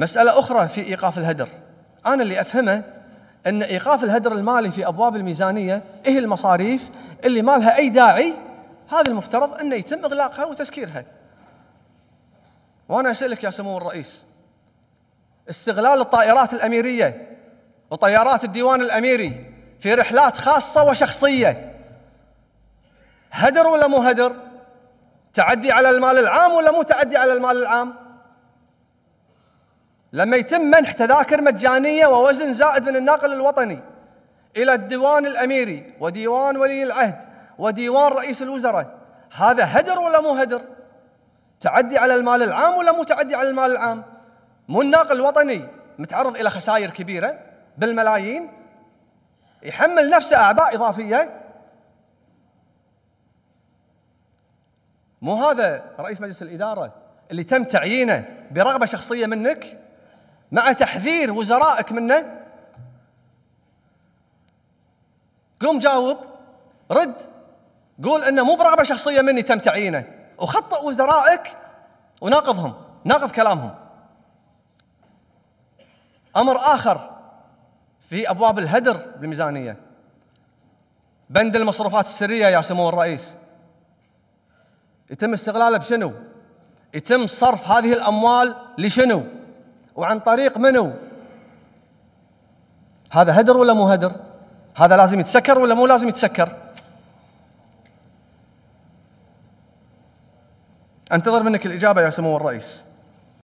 مسألة أخرى في إيقاف الهدر أنا اللي أفهمه أن إيقاف الهدر المالي في أبواب الميزانية هي المصاريف اللي ما لها أي داعي هذا المفترض أنه يتم إغلاقها وتسكيرها وأنا أسألك يا سمو الرئيس استغلال الطائرات الأميرية وطيارات الديوان الأميري في رحلات خاصة وشخصية هدر ولا مو هدر؟ تعدي على المال العام ولا مو تعدي على المال العام؟ لما يتم منح تذاكر مجانية ووزن زائد من الناقل الوطني إلى الديوان الأميري وديوان ولي العهد وديوان رئيس الوزراء هذا هدر ولا مو هدر؟ تعدي على المال العام ولا مو تعدي على المال العام؟ مو الناقل الوطني متعرض إلى خسائر كبيرة بالملايين يحمل نفسه أعباء إضافية مو هذا رئيس مجلس الإدارة اللي تم تعيينه برغبة شخصية منك مع تحذير وزرائك منه قوم جاوب رد قول انه مو برغبه شخصيه مني تم تعيينه وخطئ وزرائك وناقضهم ناقض كلامهم امر اخر في ابواب الهدر بالميزانيه بند المصروفات السريه يا سمو الرئيس يتم استغلاله بشنو؟ يتم صرف هذه الاموال لشنو؟ وعن طريق منو هذا هدر ولا مو هدر هذا لازم يتسكر ولا مو لازم يتسكر انتظر منك الاجابه يا سمو الرئيس